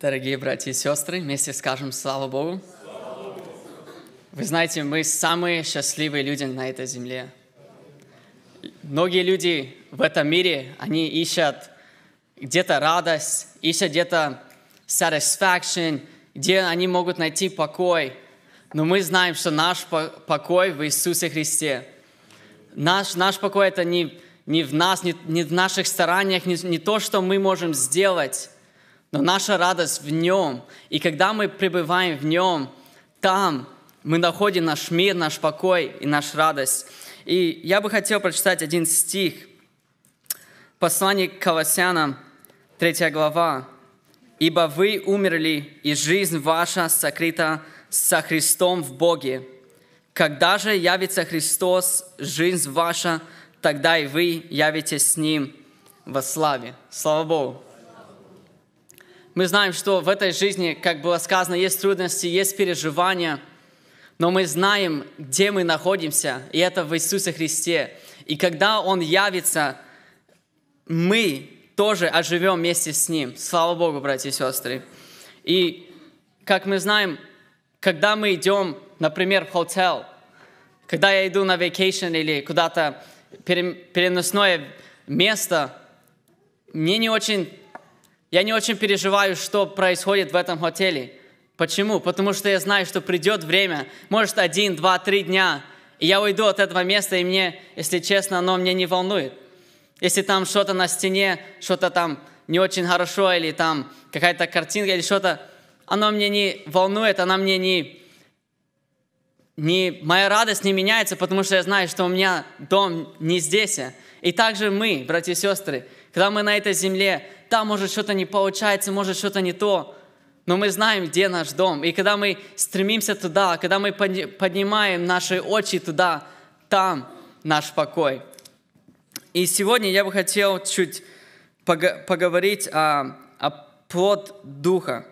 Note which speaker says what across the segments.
Speaker 1: Дорогие братья и сестры, вместе скажем слава Богу. Вы знаете, мы самые счастливые люди на этой земле. Многие люди в этом мире, они ищут где-то радость, ищут где-то satisfaction, где они могут найти покой. Но мы знаем, что наш покой в Иисусе Христе. Наш, наш покой – это не, не в нас, не, не в наших стараниях, не, не то, что мы можем сделать, но наша радость в Нем. И когда мы пребываем в Нем, там мы находим наш мир, наш покой и наш радость. И я бы хотел прочитать один стих. Послание к Колоссянам, 3 глава. «Ибо вы умерли, и жизнь ваша сокрыта со Христом в Боге. Когда же явится Христос, жизнь ваша, тогда и вы явитесь с Ним во славе». Слава Богу! Мы знаем, что в этой жизни, как было сказано, есть трудности, есть переживания, но мы знаем, где мы находимся, и это в Иисусе Христе. И когда Он явится, мы тоже оживем вместе с Ним. Слава Богу, братья и сестры. И как мы знаем, когда мы идем, например, в хотел, когда я иду на vacation или куда-то переносное место, мне не очень я не очень переживаю, что происходит в этом отеле. Почему? Потому что я знаю, что придет время, может, один, два, три дня, и я уйду от этого места, и мне, если честно, оно мне не волнует. Если там что-то на стене, что-то там не очень хорошо, или там какая-то картинка, или что-то, оно мне не волнует, она мне не, не... Моя радость не меняется, потому что я знаю, что у меня дом не здесь. И также мы, братья и сестры, когда мы на этой земле, там может, что-то не получается, может, что-то не то, но мы знаем, где наш дом. И когда мы стремимся туда, когда мы поднимаем наши очи туда, там наш покой. И сегодня я бы хотел чуть поговорить о, о плод Духа.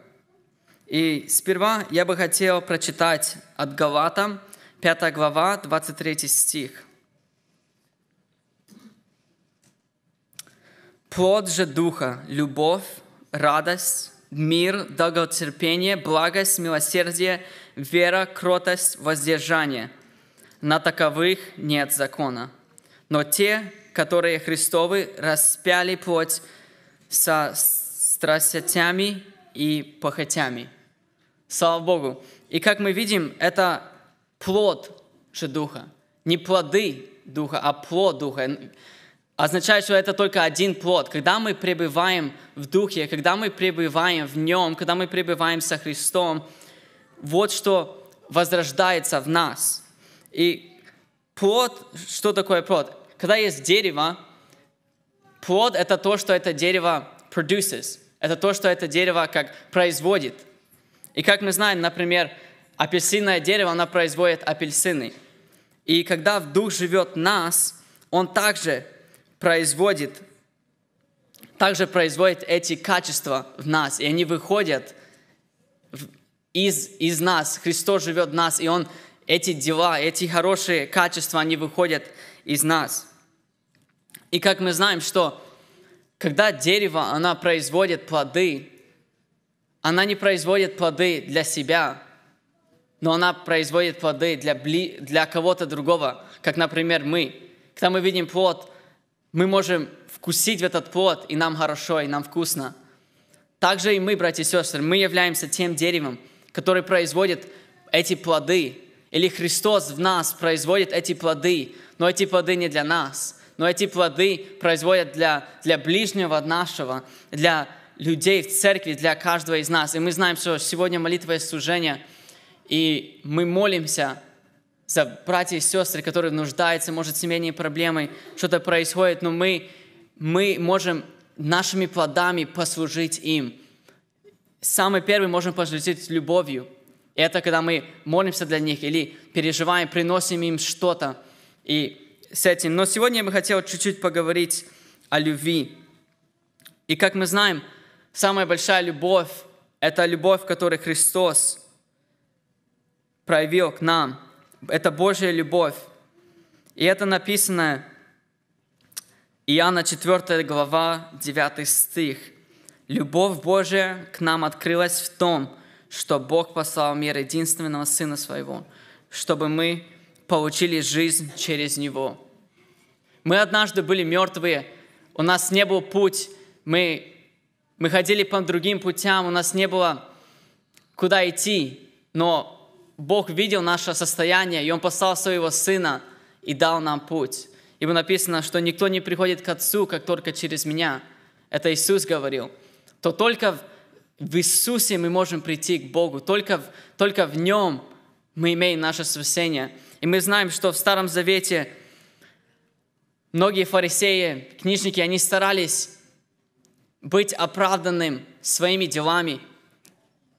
Speaker 1: И сперва я бы хотел прочитать от Галатам, 5 глава, 23 стих. Плод же Духа – любовь, радость, мир, долготерпение, благость, милосердие, вера, кротость, воздержание. На таковых нет закона. Но те, которые Христовы, распяли плоть со страстями и похотями. Слава Богу! И как мы видим, это плод же Духа. Не плоды Духа, а плод Духа означает, что это только один плод. Когда мы пребываем в Духе, когда мы пребываем в Нем, когда мы пребываем со Христом, вот что возрождается в нас. И плод, что такое плод? Когда есть дерево, плод — это то, что это дерево produces, это то, что это дерево как производит. И как мы знаем, например, апельсиновое дерево, оно производит апельсины. И когда в Дух живет нас, Он также производит, также производит эти качества в нас, и они выходят из, из нас. Христос живет в нас, и Он, эти дела, эти хорошие качества, они выходят из нас. И как мы знаем, что когда дерево, она производит плоды, она не производит плоды для себя, но она производит плоды для, бли... для кого-то другого, как, например, мы. Когда мы видим плод мы можем вкусить в этот плод, и нам хорошо, и нам вкусно. Также и мы, братья и сестры, мы являемся тем деревом, который производит эти плоды, или Христос в нас производит эти плоды, но эти плоды не для нас, но эти плоды производят для, для ближнего нашего, для людей в церкви, для каждого из нас. И мы знаем, что сегодня молитва и служение, и мы молимся – за братья и сестры, которые нуждаются, может, семейные проблемы, что-то происходит, но мы, мы можем нашими плодами послужить им. Самый первый можем послужить любовью. Это когда мы молимся для них или переживаем, приносим им что-то. И с этим. Но сегодня я бы хотел чуть-чуть поговорить о любви. И как мы знаем, самая большая любовь – это любовь, которую Христос проявил к нам – это Божья любовь. И это написано Иоанна 4 глава 9 стих. «Любовь Божия к нам открылась в том, что Бог послал в мир единственного Сына Своего, чтобы мы получили жизнь через Него». Мы однажды были мертвые, у нас не был путь, мы, мы ходили по другим путям, у нас не было куда идти, но Бог видел наше состояние, и Он послал Своего Сына и дал нам путь. Ибо написано, что никто не приходит к Отцу, как только через меня. Это Иисус говорил. То только в Иисусе мы можем прийти к Богу, только в, только в Нем мы имеем наше спасение. И мы знаем, что в Старом Завете многие фарисеи, книжники, они старались быть оправданным своими делами,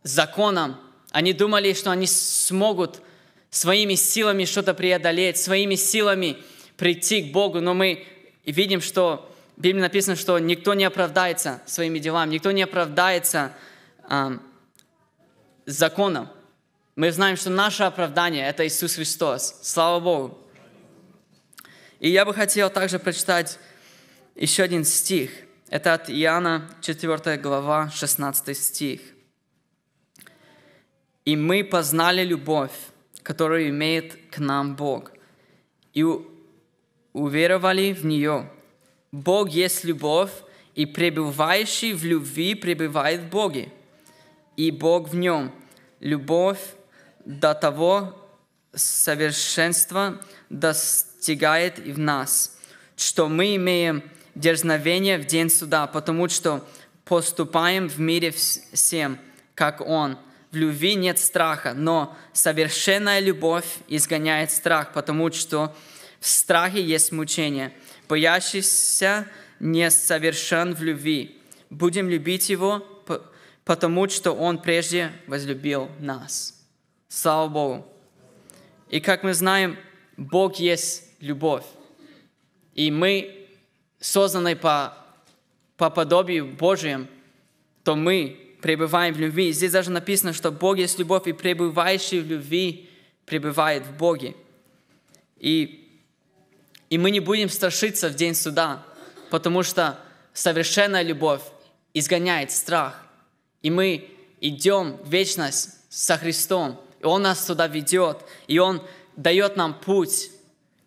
Speaker 1: законом, они думали, что они смогут своими силами что-то преодолеть, своими силами прийти к Богу, но мы видим, что в Библии написано, что никто не оправдается своими делами, никто не оправдается э, законом. Мы знаем, что наше оправдание – это Иисус Христос. Слава Богу! И я бы хотел также прочитать еще один стих. Это от Иоанна 4 глава, 16 стих. И мы познали любовь, которую имеет к нам Бог, и уверовали в нее. Бог есть любовь, и пребывающий в любви пребывает в Боге, и Бог в нем. Любовь до того совершенства достигает и в нас, что мы имеем дерзновение в день суда, потому что поступаем в мире всем, как Он – в любви нет страха, но совершенная любовь изгоняет страх, потому что в страхе есть мучение. Боящийся не совершен в любви. Будем любить его, потому что он прежде возлюбил нас. Слава Богу. И как мы знаем, Бог есть любовь. И мы созданы по, по подобию Божьим, то мы пребываем в любви. здесь даже написано, что Бог есть любовь, и пребывающий в любви пребывает в Боге. И, и мы не будем страшиться в день суда, потому что совершенная любовь изгоняет страх. И мы идем в вечность со Христом, и Он нас туда ведет, и Он дает нам путь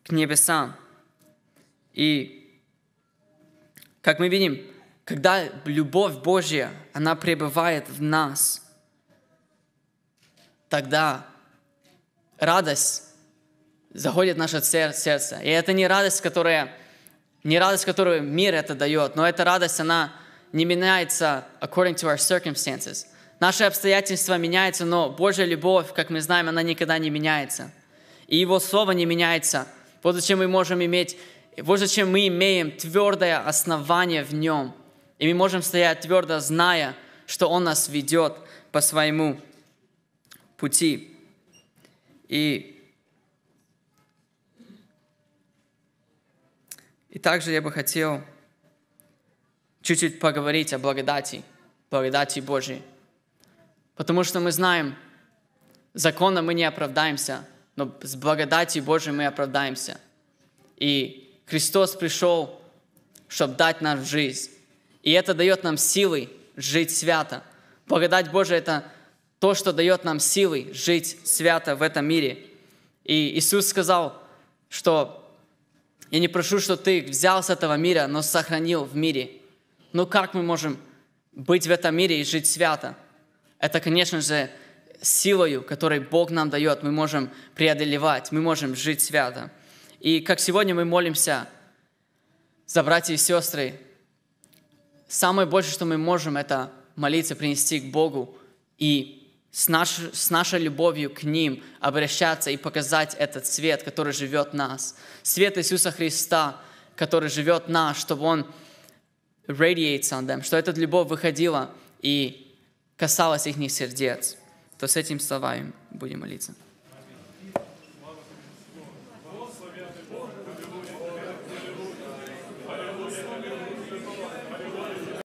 Speaker 1: к небесам. И, как мы видим, когда любовь Божья, она пребывает в нас, тогда радость заходит в наше сердце. И это не радость, которая, не радость, которую мир это дает, но эта радость, она не меняется according to our circumstances. Наши обстоятельства меняются, но Божья любовь, как мы знаем, она никогда не меняется. И Его Слово не меняется. Вот зачем мы можем иметь, вот зачем мы имеем твердое основание в Нем – и мы можем стоять твердо, зная, что Он нас ведет по своему пути. И И также я бы хотел чуть-чуть поговорить о благодати, благодати Божьей. Потому что мы знаем, законом мы не оправдаемся, но с благодати Божьей мы оправдаемся. И Христос пришел, чтобы дать нам жизнь. И это дает нам силы жить свято. Благодать Божия – это то, что дает нам силы жить свято в этом мире. И Иисус сказал, что «Я не прошу, что ты взял с этого мира, но сохранил в мире». Ну как мы можем быть в этом мире и жить свято? Это, конечно же, силою, которой Бог нам дает, мы можем преодолевать, мы можем жить свято. И как сегодня мы молимся за братья и сестры, самое большее, что мы можем, это молиться, принести к Богу и с, наш, с нашей любовью к Ним обращаться и показать этот свет, который живет в нас. Свет Иисуса Христа, который живет в нас, чтобы Он radiates on them, что эта любовь выходила и касалась их сердец. То с этим словами будем молиться.